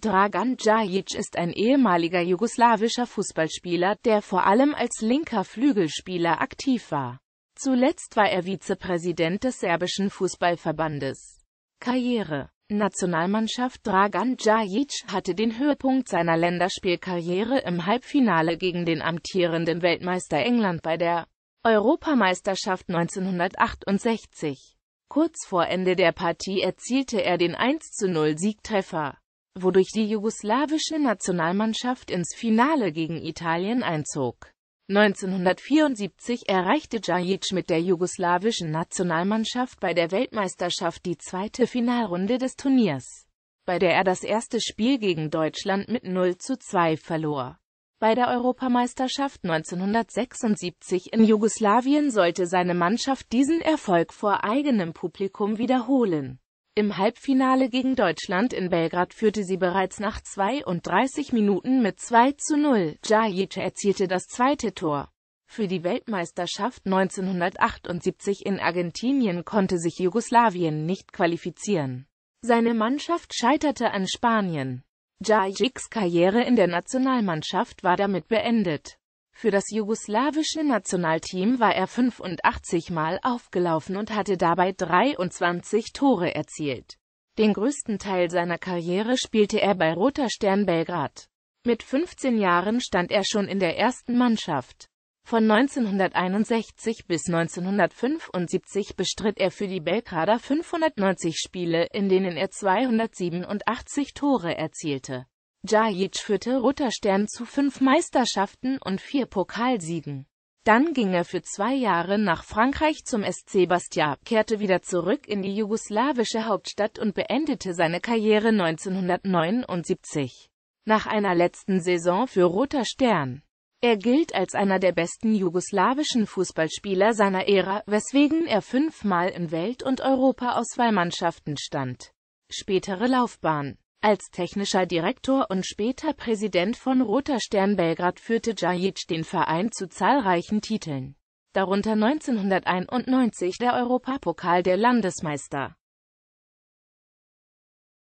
Dragan Djajic ist ein ehemaliger jugoslawischer Fußballspieler, der vor allem als linker Flügelspieler aktiv war. Zuletzt war er Vizepräsident des serbischen Fußballverbandes. Karriere Nationalmannschaft Dragan Djajic hatte den Höhepunkt seiner Länderspielkarriere im Halbfinale gegen den amtierenden Weltmeister England bei der Europameisterschaft 1968. Kurz vor Ende der Partie erzielte er den 1-0-Siegtreffer. zu wodurch die jugoslawische Nationalmannschaft ins Finale gegen Italien einzog. 1974 erreichte Djajic mit der jugoslawischen Nationalmannschaft bei der Weltmeisterschaft die zweite Finalrunde des Turniers, bei der er das erste Spiel gegen Deutschland mit 0 zu 2 verlor. Bei der Europameisterschaft 1976 in Jugoslawien sollte seine Mannschaft diesen Erfolg vor eigenem Publikum wiederholen. Im Halbfinale gegen Deutschland in Belgrad führte sie bereits nach 32 Minuten mit 2 zu 0. Jajic erzielte das zweite Tor. Für die Weltmeisterschaft 1978 in Argentinien konnte sich Jugoslawien nicht qualifizieren. Seine Mannschaft scheiterte an Spanien. Jajics Karriere in der Nationalmannschaft war damit beendet. Für das jugoslawische Nationalteam war er 85 Mal aufgelaufen und hatte dabei 23 Tore erzielt. Den größten Teil seiner Karriere spielte er bei Roter Stern Belgrad. Mit 15 Jahren stand er schon in der ersten Mannschaft. Von 1961 bis 1975 bestritt er für die Belgrader 590 Spiele, in denen er 287 Tore erzielte. Djajic führte Rutterstern zu fünf Meisterschaften und vier Pokalsiegen. Dann ging er für zwei Jahre nach Frankreich zum SC Bastia, kehrte wieder zurück in die jugoslawische Hauptstadt und beendete seine Karriere 1979. Nach einer letzten Saison für Roter Stern. Er gilt als einer der besten jugoslawischen Fußballspieler seiner Ära, weswegen er fünfmal in Welt- und Europa-Auswahlmannschaften stand. Spätere Laufbahn als technischer Direktor und später Präsident von Roter Stern Belgrad führte Djajic den Verein zu zahlreichen Titeln, darunter 1991 der Europapokal der Landesmeister.